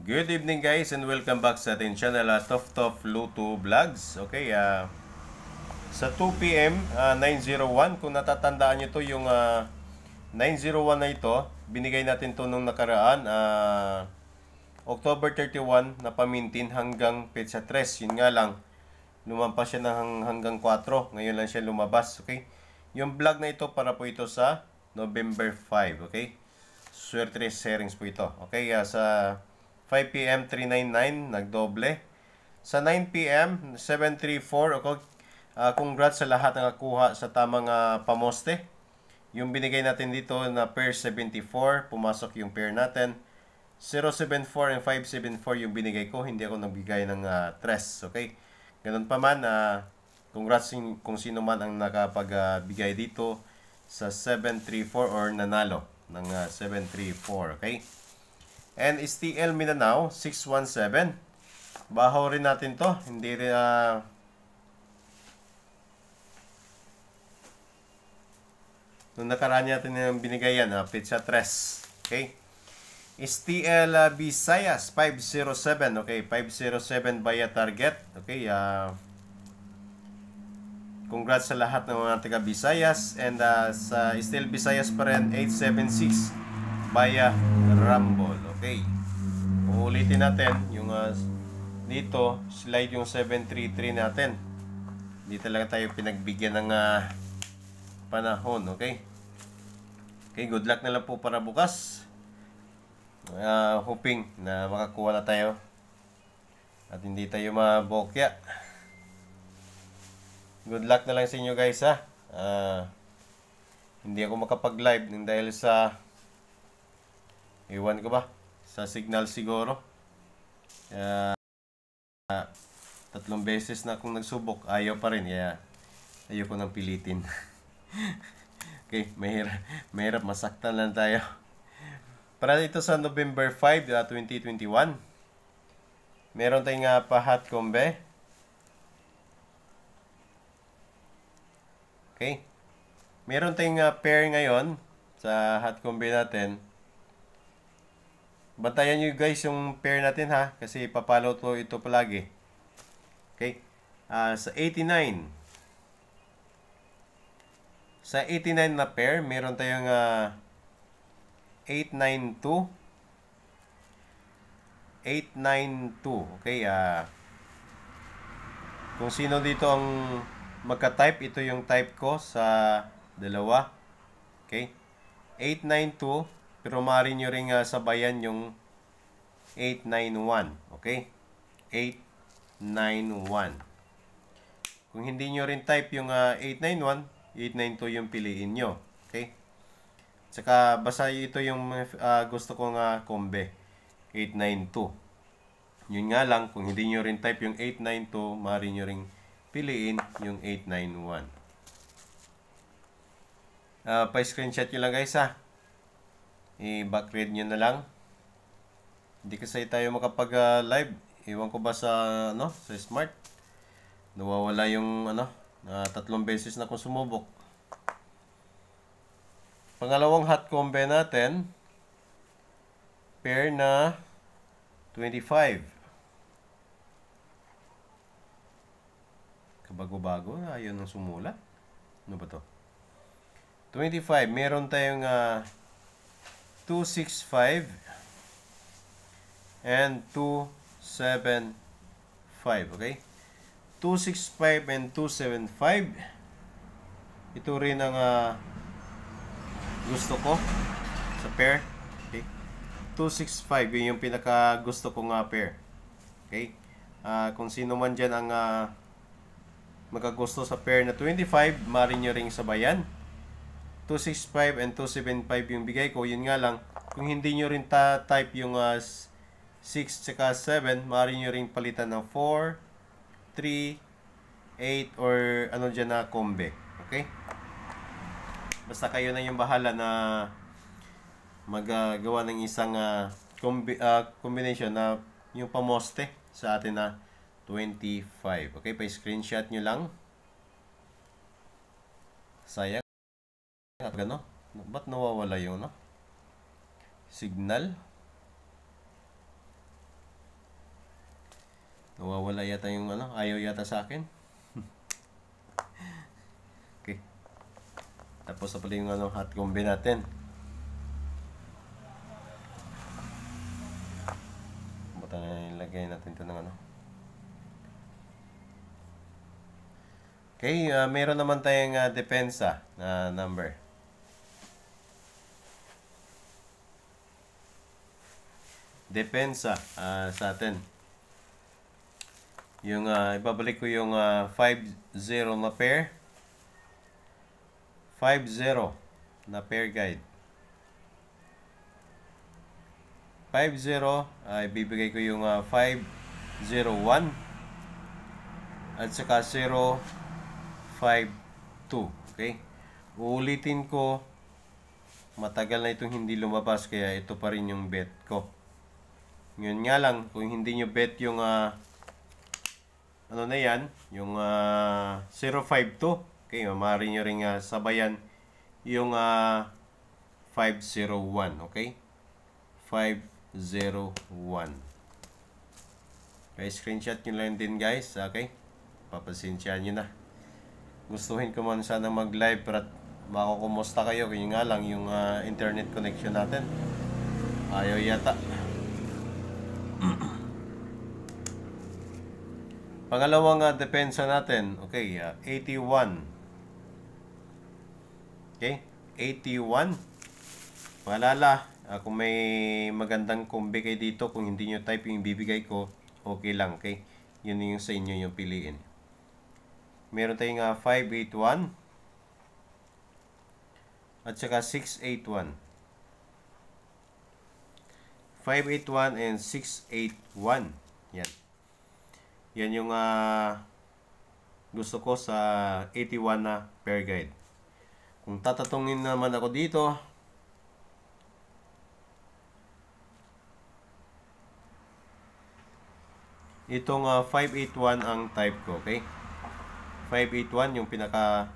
Good evening guys and welcome back sa ating channel uh, ah, Top Top Luto Vlogs Okay, uh, sa 2pm uh, 901 kung natatandaan niyo to yung 901 ah, na ito Binigay natin to nung nakaraan uh, October 31 na pamintin hanggang petsa 3 Yun nga lang, lumampas siya nang hanggang 4 Ngayon lang siya lumabas, okay Yung vlog na ito para po ito sa November 5, okay Swerte settings po ito Okay, uh, sa 5 p.m. 399, nagdoble. Sa 9 p.m. 734, okay, uh, congrats sa lahat ng nakuha sa tamang uh, pamoste. Yung binigay natin dito na pair 74, pumasok yung pair natin. 074 and 574 yung binigay ko, hindi ako nagbigay ng uh, tres, okay? Ganun pa man, uh, congrats kung sino man ang nakapagbigay uh, dito sa 734 or nanalo ng uh, 734, okay? And STL Mindanao, 617. Bahaw rin natin to. Hindi rin, uh, Nung nakaraan natin yung binigay yan, uh, Pizza 3. Okay? STL uh, ah, Visayas, 507. Okay, 507 via target. Okay, uh, congrats sa lahat ng mga taga Visayas. And uh, sa STL Visayas pa rin, 876 via Rumble. Okay. Uulitin natin yung uh, dito, slide yung 733 natin. Dito talaga tayo pinagbigyan ng uh, panahon, okay? Okay, good luck na lang po para bukas. Uh, hoping na makakuha na tayo at hindi tayo mabokya. Good luck na lang sa inyo guys ha. Uh, hindi ako makapag-live dahil sa Iwan ko ba? sa signal siguro. Kaya, uh, tatlong beses na akong nagsubok, ayaw pa rin. Kaya, ayaw ko nang pilitin. okay, mahirap, mahirap masaktan lang tayo. Para dito sa November 5, 2021, ah, meron tayong uh, ah, pahat kombe. Okay. Meron tayong uh, pair ngayon sa hot combi natin. Bantayan nyo guys yung pair natin ha. Kasi papalo to ito palagi. Okay. Uh, sa 89. Sa 89 na pair, meron tayong uh, 892. 892. Okay. Uh, kung sino dito ang magka-type, ito yung type ko sa dalawa. Okay. 892. Pero maaari nyo rin uh, ah, sabayan yung 891. Okay? 891. Kung hindi nyo rin type yung uh, 891, 892 yung piliin nyo. Okay? Tsaka basta ito yung uh, gusto kong uh, kombe. 892. Yun nga lang, kung hindi nyo rin type yung 892, maaari nyo rin piliin yung 891. Uh, pa-screenshot nyo lang guys ha i-backread nyo na lang. Hindi kasi tayo makapag-live. Ah, Iwan ko ba sa, ano, sa smart? Nawawala yung, ano, na tatlong beses na kung sumubok. Pangalawang hot combo natin, pair na 25. Kabago-bago na, ah, ayun ang sumulat. Ano ba to? 25, meron tayong uh, 265 and 275 okay 265 and 275 ito rin ang uh, gusto ko sa pair okay 265 yun yung pinaka gusto ko nga pair okay uh, kung sino man dyan ang uh, magkagusto sa pair na 25 marin nyo ring sabayan 265 and 275 yung bigay ko. Yun nga lang, kung hindi nyo rin ta-type yung uh, 6 tsaka 7, maaari nyo rin palitan ng 4, 3, 8, or ano dyan na kombe. Okay? Basta kayo na yung bahala na magagawa uh, ng isang uh, combi uh, combination na yung pamoste sa atin na 25. Okay, pa-screenshot nyo lang. Sayang gano? Ba't nawawala yun, no? Signal. Nawawala yata yung ano, ayaw yata sa akin. okay. Tapos na pala yung ano, hot combi natin. Buta na ilagay natin ito ng ano. Okay, uh, meron naman tayong uh, depensa na uh, number. depensa uh, sa atin. Yung uh, ibabalik ko yung uh, na pair. 50 na pair guide. 50 0 uh, ibibigay ko yung uh, at saka 052. Okay? Uulitin ko, matagal na itong hindi lumabas kaya ito pa rin yung bet ko. Ngayon nga lang, kung hindi nyo bet yung uh, ano na yan, yung uh, ah, 052, okay, maaari nyo rin uh, sabayan yung uh, 501, okay? 501. Okay, screenshot nyo lang din guys, okay? Papasensyahan nyo na. Gustuhin ko man sana mag-live para makukumusta kayo. Kaya nga lang yung uh, internet connection natin. Ayaw yata. Pangalawang uh, depensa natin, okay, uh, ah, 81. Okay, 81. Malala, uh, kung may magandang kumbi kayo dito, kung hindi nyo type yung bibigay ko, okay lang, okay? Yun yung sa inyo yung piliin. Meron tayong uh, ah, 581 at saka 681. 581 and 681. Yan. Yan yung uh, gusto ko sa 81 na pair guide. Kung tatatungin naman ako dito, itong uh, ah, 581 ang type ko, okay? 581 yung pinaka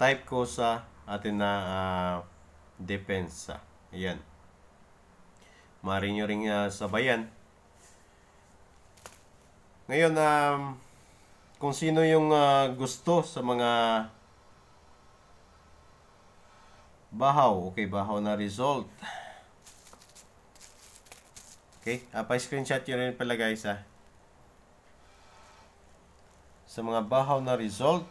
type ko sa atin na uh, depensa. Ayan. Maaari nyo rin uh, ah, sabayan. Ngayon, um, kung sino yung uh, gusto sa mga bahaw. Okay, bahaw na result. Okay, uh, pa-screenshot yun rin pala guys ha. Sa mga bahaw na result.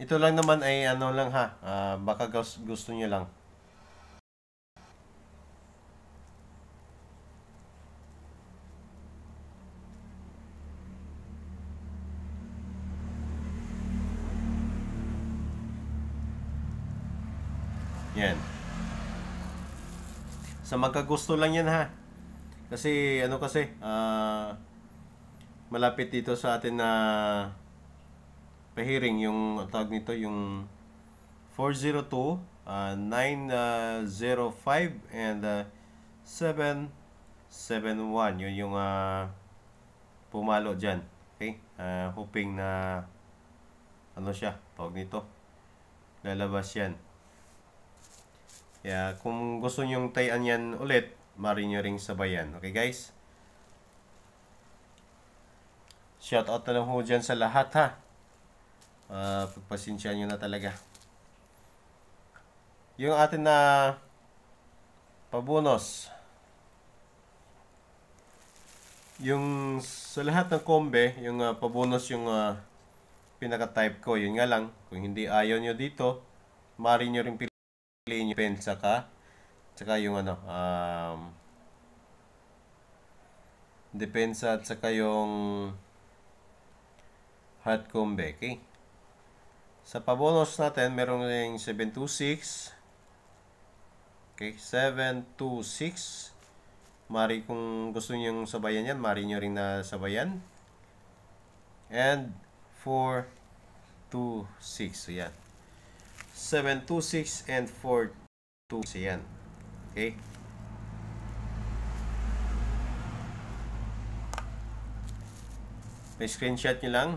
Ito lang naman ay ano lang ha. Uh, baka gusto niyo lang. Yan. Sa magkagusto lang yan ha. Kasi ano kasi, uh, malapit dito sa atin na uh, pahiring yung tawag nito yung 402 uh, 905 uh, and uh, 771 yun yung uh, pumalo dyan okay uh, hoping na ano siya tawag nito lalabas yan kaya kung gusto nyong tayan yan ulit mari nyo ring sabayan okay guys shout out na lang ho dyan sa lahat ha uh, ah, pagpasensya nyo na talaga. Yung atin na pabunos, yung sa lahat ng kombe, yung uh, ah, pabunos yung uh, pinaka-type ko. Yun nga lang, kung hindi ayaw nyo dito, maaari nyo rin piliin yung pen, saka, saka yung ano, um, depensa at saka yung hot combe, okay? Sa pabonos natin, meron ding 726. Okay, 726. Mari kung gusto niyo yung sabayan yan, mari niyo rin na sabayan. And 426. So yan. 726 and 426. yan. Okay. May screenshot nyo lang.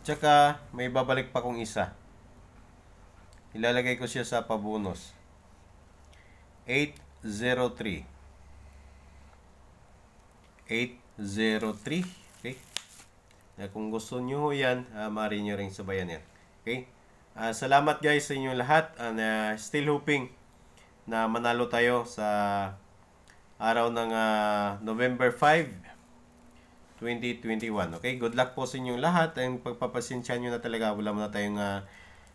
Tsaka, may babalik pa kong isa. Ilalagay ko siya sa pabunus. 803. 803. Okay? Na kung gusto nyo yan, uh, maaari nyo rin sabayan yan. Okay? Uh, salamat guys sa inyo lahat. And, uh, still hoping na manalo tayo sa araw ng uh, November 5. 2021. Okay, good luck po sa inyong lahat. Ang pagpapasensya nyo na talaga, wala muna tayong uh,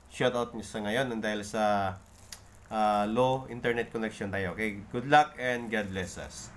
shoutout sa ngayon dahil sa uh, low internet connection tayo. Okay, good luck and God bless us.